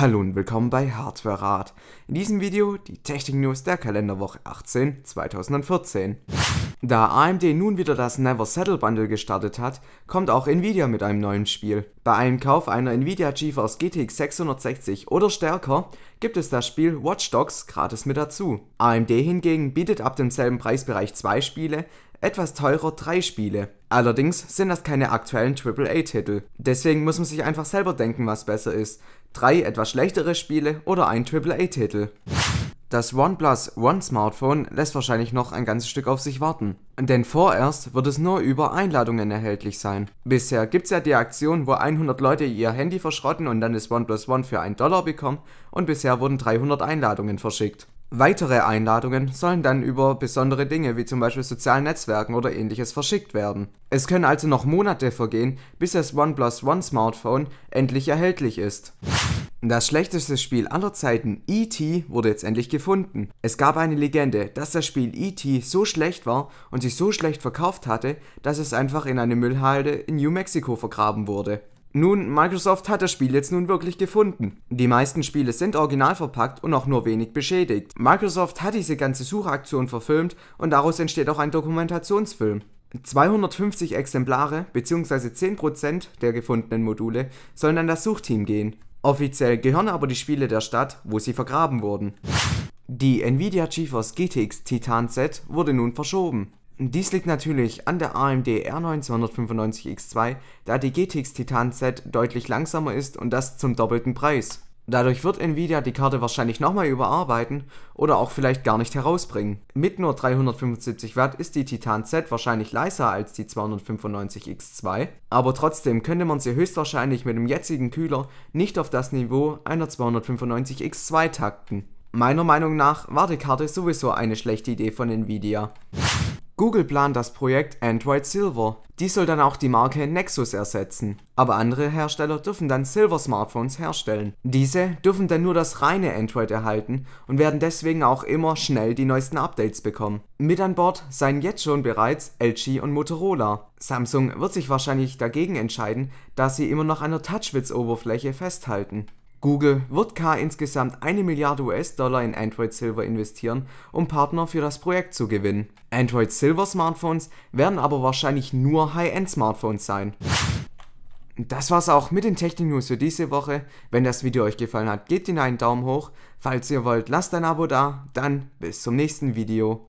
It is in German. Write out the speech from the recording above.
Hallo und willkommen bei Hardware Rat. In diesem Video die Technik News der Kalenderwoche 18 2014. Da AMD nun wieder das Never Settle Bundle gestartet hat, kommt auch Nvidia mit einem neuen Spiel. Bei einem Kauf einer Nvidia GeForce GTX 660 oder stärker gibt es das Spiel Watch Dogs gratis mit dazu. AMD hingegen bietet ab demselben Preisbereich zwei Spiele, etwas teurer drei Spiele. Allerdings sind das keine aktuellen AAA-Titel. Deswegen muss man sich einfach selber denken, was besser ist. Drei etwas schlechtere Spiele oder ein AAA-Titel. Das OnePlus One Smartphone lässt wahrscheinlich noch ein ganzes Stück auf sich warten. Denn vorerst wird es nur über Einladungen erhältlich sein. Bisher gibt es ja die Aktion, wo 100 Leute ihr Handy verschrotten und dann das OnePlus One für einen Dollar bekommen und bisher wurden 300 Einladungen verschickt. Weitere Einladungen sollen dann über besondere Dinge wie zum Beispiel sozialen Netzwerken oder ähnliches verschickt werden. Es können also noch Monate vergehen, bis das OnePlus One Smartphone endlich erhältlich ist. Das schlechteste Spiel aller Zeiten, E.T., wurde jetzt endlich gefunden. Es gab eine Legende, dass das Spiel E.T. so schlecht war und sich so schlecht verkauft hatte, dass es einfach in eine Müllhalde in New Mexico vergraben wurde. Nun, Microsoft hat das Spiel jetzt nun wirklich gefunden. Die meisten Spiele sind original verpackt und auch nur wenig beschädigt. Microsoft hat diese ganze Suchaktion verfilmt und daraus entsteht auch ein Dokumentationsfilm. 250 Exemplare bzw. 10% der gefundenen Module sollen an das Suchteam gehen. Offiziell gehören aber die Spiele der Stadt, wo sie vergraben wurden. Die Nvidia GeForce GTX Titan Set wurde nun verschoben. Dies liegt natürlich an der AMD R995 X2, da die GTX Titan Set deutlich langsamer ist und das zum doppelten Preis. Dadurch wird Nvidia die Karte wahrscheinlich nochmal überarbeiten oder auch vielleicht gar nicht herausbringen. Mit nur 375 Watt ist die Titan Z wahrscheinlich leiser als die 295 X2, aber trotzdem könnte man sie höchstwahrscheinlich mit dem jetzigen Kühler nicht auf das Niveau einer 295 X2 takten. Meiner Meinung nach war die Karte sowieso eine schlechte Idee von Nvidia. Google plant das Projekt Android Silver. Dies soll dann auch die Marke Nexus ersetzen. Aber andere Hersteller dürfen dann Silver-Smartphones herstellen. Diese dürfen dann nur das reine Android erhalten und werden deswegen auch immer schnell die neuesten Updates bekommen. Mit an Bord seien jetzt schon bereits LG und Motorola. Samsung wird sich wahrscheinlich dagegen entscheiden, da sie immer noch an der Touchwiz-Oberfläche festhalten. Google wird K insgesamt eine Milliarde US-Dollar in Android Silver investieren, um Partner für das Projekt zu gewinnen. Android Silver Smartphones werden aber wahrscheinlich nur High-End-Smartphones sein. Das war's auch mit den Technik News für diese Woche. Wenn das Video euch gefallen hat, gebt ihnen einen Daumen hoch. Falls ihr wollt, lasst ein Abo da. Dann bis zum nächsten Video.